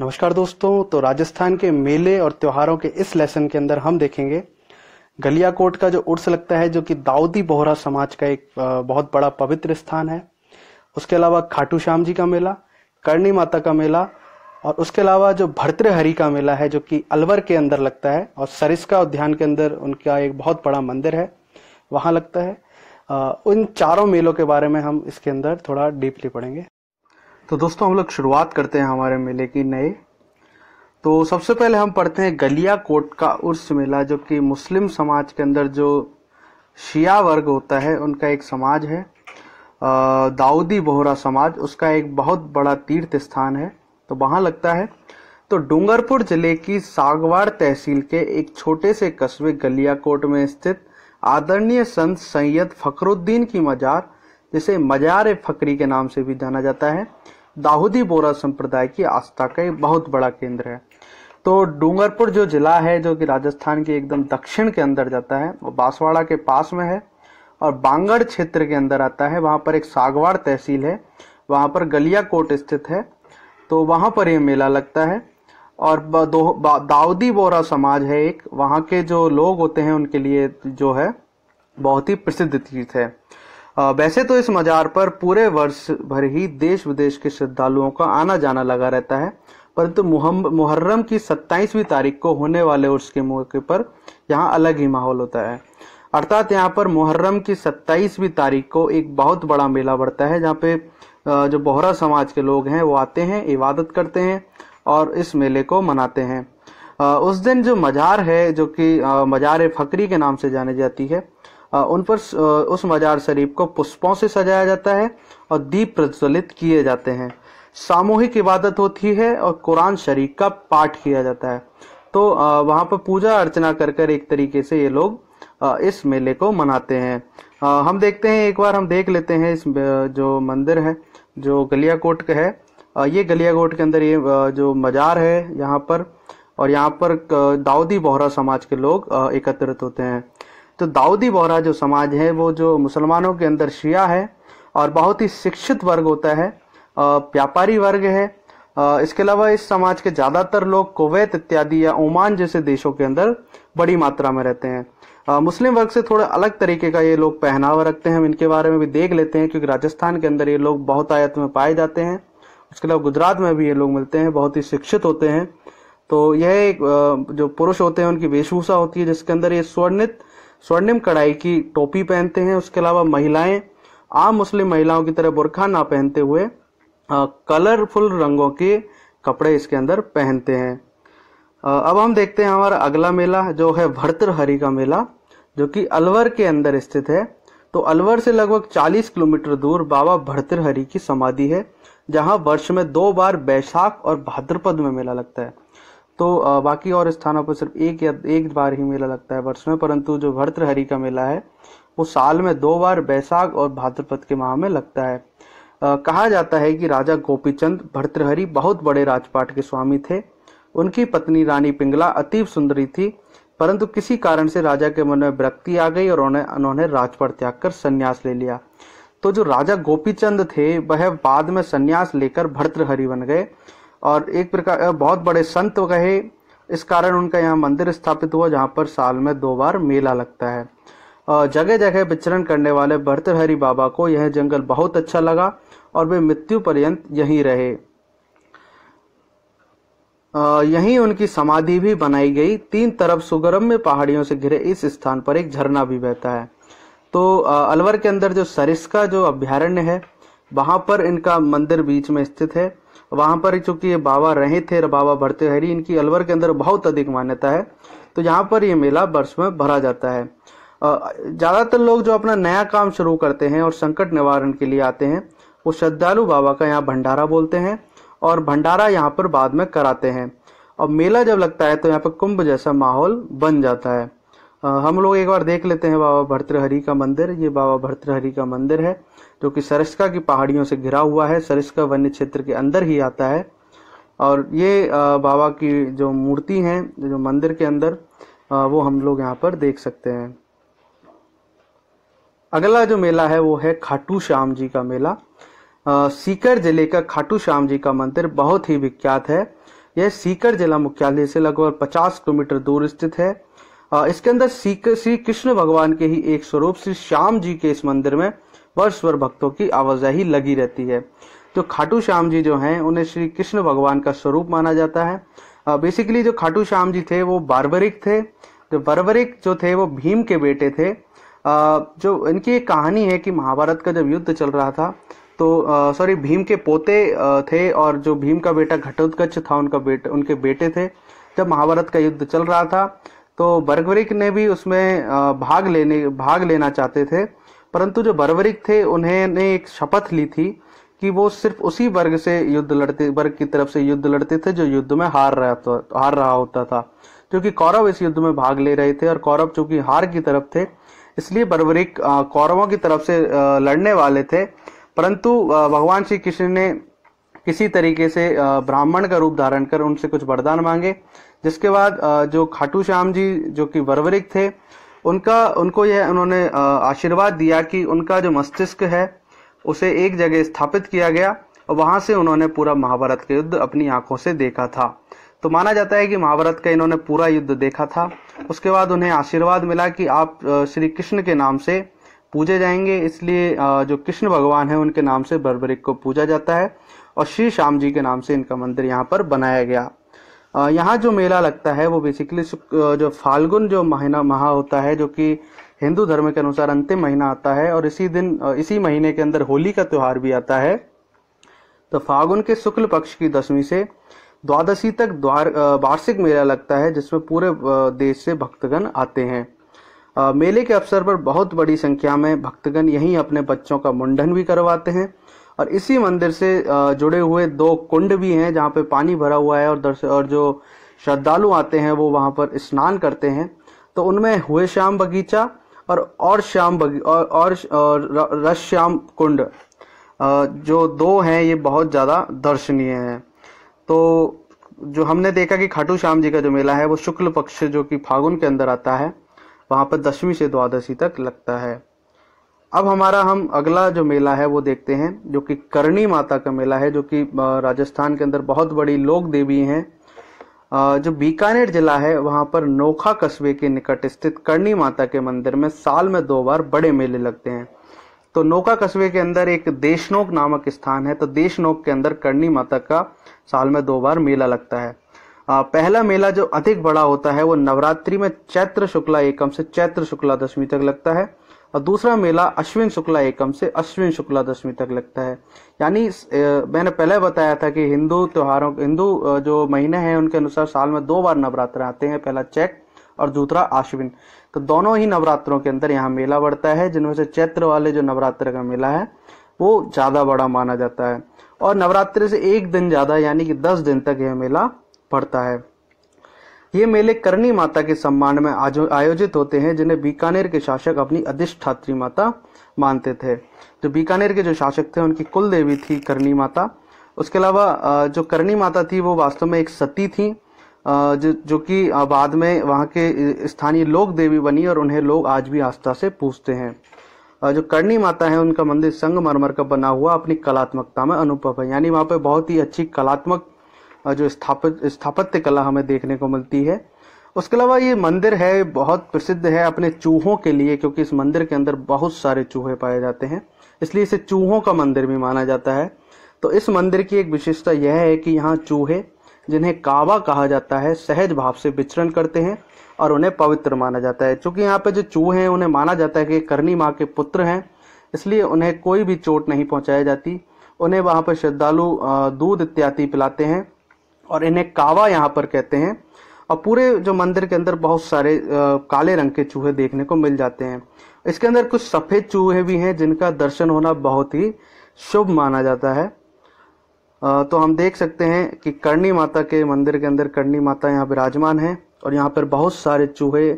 नमस्कार दोस्तों तो राजस्थान के मेले और त्योहारों के इस लेसन के अंदर हम देखेंगे गलिया कोट का जो उर्स लगता है जो कि दाऊदी बोहरा समाज का एक बहुत बड़ा पवित्र स्थान है उसके अलावा खाटू श्याम जी का मेला करणी माता का मेला और उसके अलावा जो भर्तृहरि का मेला है जो कि अलवर के अंदर लगता है और सरिस्का उद्यान के अंदर उनका एक बहुत बड़ा मंदिर है वहाँ लगता है उन चारों मेलों के बारे में हम इसके अंदर थोड़ा डीपली पढ़ेंगे तो दोस्तों हम लोग शुरुआत करते हैं हमारे मेले की नए तो सबसे पहले हम पढ़ते हैं गलिया कोट का उर्स मेला जो कि मुस्लिम समाज के अंदर जो शिया वर्ग होता है उनका एक समाज है दाऊदी बोहरा समाज उसका एक बहुत बड़ा तीर्थ स्थान है तो वहाँ लगता है तो डूंगरपुर जिले की सागवार तहसील के एक छोटे से कस्बे गलिया कोट में स्थित आदरणीय संत सैयद फकरुद्दीन की मजार जिसे मजार फकरी के नाम से भी जाना जाता है दाऊदी बोरा संप्रदाय की आस्था का एक बहुत बड़ा केंद्र है तो डूंगरपुर जो जिला है जो कि राजस्थान के एकदम दक्षिण के अंदर जाता है वो बांसवाड़ा के पास में है और बांगड़ क्षेत्र के अंदर आता है वहाँ पर एक सागवाड़ तहसील है वहाँ पर गलिया कोट स्थित है तो वहाँ पर ये मेला लगता है और दाऊदी बोरा समाज है एक वहाँ के जो लोग होते हैं उनके लिए जो है बहुत ही प्रसिद्ध तीर्थ है वैसे तो इस मजार पर पूरे वर्ष भर ही देश विदेश के श्रद्धालुओं का आना जाना लगा रहता है परंतु मुहर्रम की सत्ताईसवीं तारीख को होने वाले उर्स के मौके पर यहाँ अलग ही माहौल होता है अर्थात यहाँ पर मुहर्रम की सत्ताईसवीं तारीख को एक बहुत बड़ा मेला बढ़ता है जहाँ पे जो बोहरा समाज के लोग हैं वो आते हैं इबादत करते हैं और इस मेले को मनाते हैं उस दिन जो मजार है जो कि मजार फकरी के नाम से जानी जाती है उन पर उस मजार शरीफ को पुष्पों से सजाया जाता है और दीप प्रज्वलित किए जाते हैं सामूहिक इबादत होती है और कुरान शरीफ का पाठ किया जाता है तो वहाँ पर पूजा अर्चना कर कर एक तरीके से ये लोग इस मेले को मनाते हैं हम देखते हैं एक बार हम देख लेते हैं इस जो मंदिर है जो गलिया कोट का है ये गलिया कोट के अंदर ये जो मजार है यहाँ पर और यहाँ पर दाऊदी बोहरा समाज के लोग एकत्रित होते हैं तो दाऊदी बोहरा जो समाज है वो जो मुसलमानों के अंदर शिया है और बहुत ही शिक्षित वर्ग होता है व्यापारी वर्ग है इसके अलावा इस समाज के ज़्यादातर लोग कुवैत इत्यादि या ओमान जैसे देशों के अंदर बड़ी मात्रा में रहते हैं मुस्लिम वर्ग से थोड़ा अलग तरीके का ये लोग पहनावा रखते हैं हम इनके बारे में भी देख लेते हैं क्योंकि राजस्थान के अंदर ये लोग बहुत आयत में पाए जाते हैं उसके अलावा गुजरात में भी ये लोग मिलते हैं बहुत ही शिक्षित होते हैं तो यह एक जो पुरुष होते हैं उनकी वेशभूषा होती है जिसके अंदर ये स्वर्णित स्वर्णिम कढ़ाई की टोपी पहनते हैं उसके अलावा महिलाएं आम मुस्लिम महिलाओं की तरह बुरखा ना पहनते हुए कलरफुल रंगों के कपड़े इसके अंदर पहनते हैं अब हम देखते हैं हमारा अगला मेला जो है भर्तृहरि का मेला जो कि अलवर के अंदर स्थित है तो अलवर से लगभग 40 किलोमीटर दूर बाबा भर्तृहरि की समाधि है जहां वर्ष में दो बार बैशाख और भाद्रपद में मेला लगता है तो बाकी और स्थानों पर सिर्फ एक या एक बार ही मेला लगता है वर्ष में परंतु जो भर्तृहरि का मेला है वो साल में दो बार बैसाख और भाद्रपद के माह में लगता है आ, कहा जाता है कि राजा गोपीचंद भर्तृहरि बहुत बड़े राजपाट के स्वामी थे उनकी पत्नी रानी पिंगला अतीब सुंदरी थी परंतु किसी कारण से राजा के मन में विरक्ति आ गई और उन्होंने उन्होंने राजपाट त्याग कर संन्यास ले लिया तो जो राजा गोपीचंद थे वह बाद में संन्यास लेकर भर्तृहरि बन गए और एक प्रकार बहुत बड़े संत कहे इस कारण उनका यहाँ मंदिर स्थापित हुआ जहाँ पर साल में दो बार मेला लगता है जगह जगह विचरण करने वाले भरतहरि बाबा को यह जंगल बहुत अच्छा लगा और वे मृत्यु पर्यंत यहीं रहे यहीं उनकी समाधि भी बनाई गई तीन तरफ सुगरम्य पहाड़ियों से घिरे इस स्थान पर एक झरना भी बहता है तो अलवर के अंदर जो सरिस्का जो अभ्यारण्य है वहाँ पर इनका मंदिर बीच में स्थित है वहाँ पर चूंकि ये बाबा रहे थे बाबा भरते हरी इनकी अलवर के अंदर बहुत अधिक मान्यता है तो यहाँ पर ये मेला वर्ष में भरा जाता है ज़्यादातर लोग जो अपना नया काम शुरू करते हैं और संकट निवारण के लिए आते हैं वो श्रद्धालु बाबा का यहाँ भंडारा बोलते हैं और भंडारा यहाँ पर बाद में कराते हैं और मेला जब लगता है तो यहाँ पर कुंभ जैसा माहौल बन जाता है हाँ, हम लोग एक बार देख लेते हैं बाबा भर्तृहरि का मंदिर ये बाबा भर्तृहरि का मंदिर है जो कि सरस्का की पहाड़ियों से घिरा हुआ है सरस्का वन्य क्षेत्र के अंदर ही आता है और ये बाबा की जो मूर्ति है जो मंदिर के अंदर वो हम लोग यहाँ पर देख सकते हैं अगला जो मेला है वो है खाटू श्याम जी का मेला सीकर जिले का खाटू श्याम जी का मंदिर बहुत ही विख्यात है यह सीकर जिला मुख्यालय से लगभग 50 किलोमीटर दूर स्थित है हाँ, इसके अंदर श्री कृष्ण भगवान के ही एक स्वरूप श्री श्याम जी के इस मंदिर में वर्ष भर भक्तों की आवाजाही लगी रहती है तो खाटू श्याम जी जो हैं उन्हें श्री कृष्ण भगवान का स्वरूप माना जाता है बेसिकली जो खाटू श्याम जी थे वो बारबरिक थे जो बारबरिक जो थे वो भीम के बेटे थे जो इनकी एक कहानी है कि महाभारत का जब युद्ध चल रहा था तो सॉरी भीम के पोते थे और जो भीम का बेटा घटोत्कच था उनका बेटे उनके बेटे थे जब महाभारत का युद्ध चल रहा था तो बर्गवरिक ने भी उसमें भाग लेने भाग लेना चाहते थे परंतु जो बर्वरिक थे उन्होंने एक शपथ ली थी कि वो सिर्फ उसी वर्ग से युद्ध लड़ते वर्ग की तरफ से युद्ध लड़ते थे जो युद्ध में हार रहा था हार रहा होता था क्योंकि कौरव इस युद्ध में भाग ले रहे थे और कौरव चूंकि हार की तरफ थे इसलिए बर्वरिक कौरवों की तरफ से लड़ने वाले थे परंतु भगवान श्री कृष्ण ने किसी तरीके से ब्राह्मण का रूप धारण कर उनसे कुछ वरदान मांगे जिसके बाद जो खाटू श्याम जी जो कि वर्वरिक थे उनका उनको यह उन्होंने आशीर्वाद दिया कि उनका जो मस्तिष्क है उसे एक जगह स्थापित किया गया और वहां से उन्होंने पूरा महाभारत का युद्ध अपनी आंखों से देखा था तो माना जाता है कि महाभारत का इन्होंने पूरा युद्ध देखा था उसके बाद उन्हें आशीर्वाद मिला कि आप श्री कृष्ण के नाम से पूजे जाएंगे इसलिए जो कृष्ण भगवान है उनके नाम से बर्बरिक को पूजा जाता है और श्री श्याम जी के नाम से इनका मंदिर यहाँ पर बनाया गया यहाँ जो मेला लगता है वो बेसिकली जो फाल्गुन जो महीना महा होता है जो कि हिंदू धर्म के अनुसार अंतिम महीना आता है और इसी दिन इसी महीने के अंदर होली का त्यौहार भी आता है तो फाल्गुन के शुक्ल पक्ष की दसवीं से द्वादशी तक द्वार वार्षिक मेला लगता है जिसमें पूरे देश से भक्तगण आते हैं मेले के अवसर पर बहुत बड़ी संख्या में भक्तगण यहीं अपने बच्चों का मुंडन भी करवाते हैं और इसी मंदिर से जुड़े हुए दो कुंड भी हैं जहाँ पे पानी भरा हुआ है और दर्श और जो श्रद्धालु आते हैं वो वहाँ पर स्नान करते हैं तो उनमें हुए श्याम बगीचा और और श्याम बगी और और, रस श्याम कुंड जो दो हैं ये बहुत ज़्यादा दर्शनीय हैं तो जो हमने देखा कि खाटू श्याम जी का जो मेला है वो शुक्ल पक्ष जो कि फागुन के अंदर आता है वहाँ पर दसवीं से द्वादशी तक लगता है अब हमारा हम अगला जो मेला है वो देखते हैं जो कि करणी माता का मेला है जो कि राजस्थान के अंदर बहुत बड़ी लोक देवी हैं जो बीकानेर जिला है वहाँ पर नोखा कस्बे के निकट स्थित करणी माता के मंदिर में साल में दो बार बड़े मेले लगते हैं तो नोखा कस्बे के अंदर एक देशनोक नामक स्थान है तो देशनोक के अंदर करणी माता का साल में दो बार मेला लगता है पहला मेला जो अधिक बड़ा होता है वो नवरात्रि में चैत्र शुक्ला एकम से चैत्र शुक्ला दशमी तक लगता है और दूसरा मेला अश्विन शुक्ला एकम से अश्विन शुक्ला दशमी तक लगता है यानी मैंने पहले बताया था कि हिंदू त्योहारों हिंदू जो महीने हैं उनके अनुसार साल में दो बार नवरात्र आते हैं पहला चैत और दूसरा आश्विन तो दोनों ही नवरात्रों के अंदर यहाँ मेला बढ़ता है जिनमें से चैत्र वाले जो नवरात्र का मेला है वो ज़्यादा बड़ा माना जाता है और नवरात्र से एक दिन ज़्यादा यानी कि दस दिन तक यह मेला पड़ता है ये मेले करनी माता के सम्मान में आयोजित होते हैं जिन्हें बीकानेर के शासक अपनी अधिष्ठात्री माता मानते थे जो तो बीकानेर के जो शासक थे उनकी कुल देवी थी करनी माता उसके अलावा जो करनी माता थी वो वास्तव में एक सती थी जो जो कि बाद में वहाँ के स्थानीय लोक देवी बनी और उन्हें लोग आज भी आस्था से पूछते हैं जो करणी माता है उनका मंदिर संगमरमर का बना हुआ अपनी कलात्मकता में अनुपम है यानी वहाँ पे बहुत ही अच्छी कलात्मक जो स्थापित स्थापत्य कला हमें देखने को मिलती है उसके अलावा ये मंदिर है बहुत प्रसिद्ध है अपने चूहों के लिए क्योंकि इस मंदिर के अंदर बहुत सारे चूहे पाए जाते हैं इसलिए इसे चूहों का मंदिर भी माना जाता है तो इस मंदिर की एक विशेषता यह है कि यहाँ चूहे जिन्हें कावा कहा जाता है सहज भाव से विचरण करते हैं और उन्हें पवित्र माना जाता है चूंकि यहाँ पे जो चूहे हैं उन्हें माना जाता है कि करनी माँ के पुत्र हैं इसलिए उन्हें कोई भी चोट नहीं पहुँचाई जाती उन्हें वहाँ पर श्रद्धालु दूध इत्यादि पिलाते हैं और इन्हें कावा यहाँ पर कहते हैं और पूरे जो मंदिर के अंदर बहुत सारे आ, काले रंग के चूहे देखने को मिल जाते हैं इसके अंदर कुछ सफ़ेद चूहे भी हैं जिनका दर्शन होना बहुत ही शुभ माना जाता है आ, तो हम देख सकते हैं कि करणी माता के मंदिर के अंदर करणी माता यहाँ विराजमान है और यहाँ पर बहुत सारे चूहे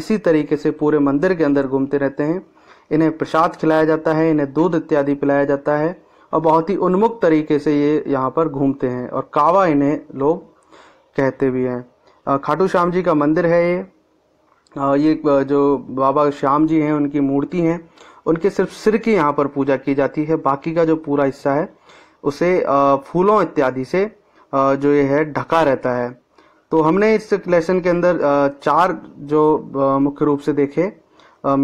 इसी तरीके से पूरे मंदिर के अंदर घूमते रहते हैं इन्हें प्रसाद खिलाया जाता है इन्हें दूध इत्यादि पिलाया जाता है और बहुत ही उन्मुक्त तरीके से ये यहाँ पर घूमते हैं और कावा इन्हें लोग कहते भी हैं खाटू श्याम जी का मंदिर है ये ये जो बाबा श्याम जी हैं उनकी मूर्ति हैं उनके सिर्फ सिर की यहाँ पर पूजा की जाती है बाकी का जो पूरा हिस्सा है उसे फूलों इत्यादि से जो ये है ढका रहता है तो हमने इस लेसन के अंदर चार जो मुख्य रूप से देखे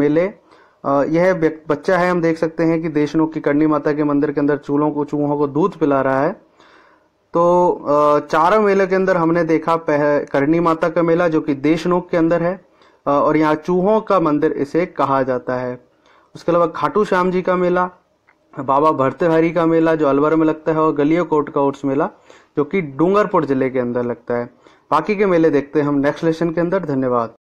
मेले यह बच्चा है हम देख सकते हैं कि देशमुख की करणी माता के मंदिर के अंदर चूलों को चूहों को दूध पिला रहा है तो चारों मेले के अंदर हमने देखा करणी माता का मेला जो कि देशनोक के अंदर है और यहाँ चूहों का मंदिर इसे कहा जाता है उसके अलावा खाटू श्याम जी का मेला बाबा भरतेहरी का मेला जो अलवर में लगता है और गलियो कोट का उर्स मेला जो कि डूंगरपुर जिले के अंदर लगता है बाकी के मेले देखते हैं हम नेक्स्ट लेसन के अंदर धन्यवाद